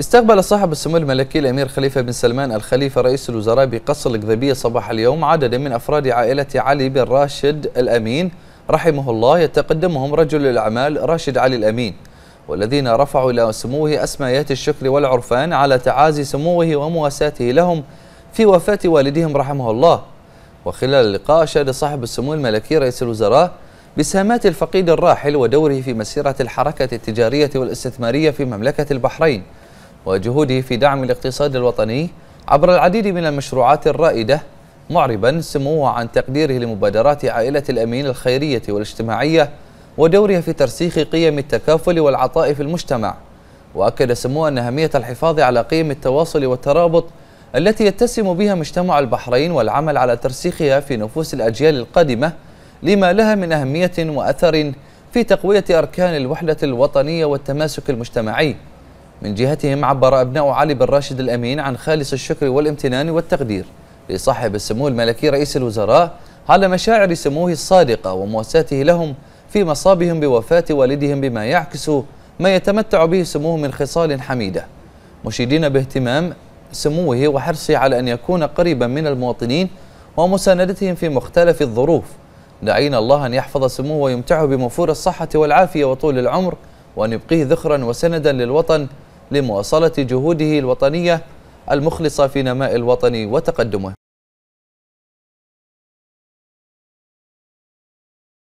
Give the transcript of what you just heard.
استقبل صاحب السمو الملكي الأمير خليفة بن سلمان الخليفة رئيس الوزراء بقصر القذبية صباح اليوم عددا من أفراد عائلة علي بن راشد الأمين رحمه الله يتقدمهم رجل الأعمال راشد علي الأمين والذين رفعوا إلى سموه أسمايات الشكر والعرفان على تعازي سموه ومواساته لهم في وفاة والدهم رحمه الله وخلال اللقاء أشاد صاحب السمو الملكي رئيس الوزراء بسهامات الفقيد الراحل ودوره في مسيرة الحركة التجارية والاستثمارية في مملكة البحرين وجهوده في دعم الاقتصاد الوطني عبر العديد من المشروعات الرائدة معربا سموه عن تقديره لمبادرات عائلة الأمين الخيرية والاجتماعية ودورها في ترسيخ قيم التكافل والعطاء في المجتمع وأكد سموه أن أهمية الحفاظ على قيم التواصل والترابط التي يتسم بها مجتمع البحرين والعمل على ترسيخها في نفوس الأجيال القادمة لما لها من أهمية وأثر في تقوية أركان الوحدة الوطنية والتماسك المجتمعي من جهتهم عبر أبناء علي بن راشد الأمين عن خالص الشكر والامتنان والتقدير لصاحب السمو الملكي رئيس الوزراء على مشاعر سموه الصادقة ومواساته لهم في مصابهم بوفاة والدهم بما يعكس ما يتمتع به سموه من خصال حميدة مشيدين باهتمام سموه وحرصه على أن يكون قريبا من المواطنين ومساندتهم في مختلف الظروف دعينا الله أن يحفظ سموه ويمتعه بموفور الصحة والعافية وطول العمر وأن يبقيه ذخرا وسندا للوطن لمواصلة جهوده الوطنية المخلصة في نماء الوطن وتقدمه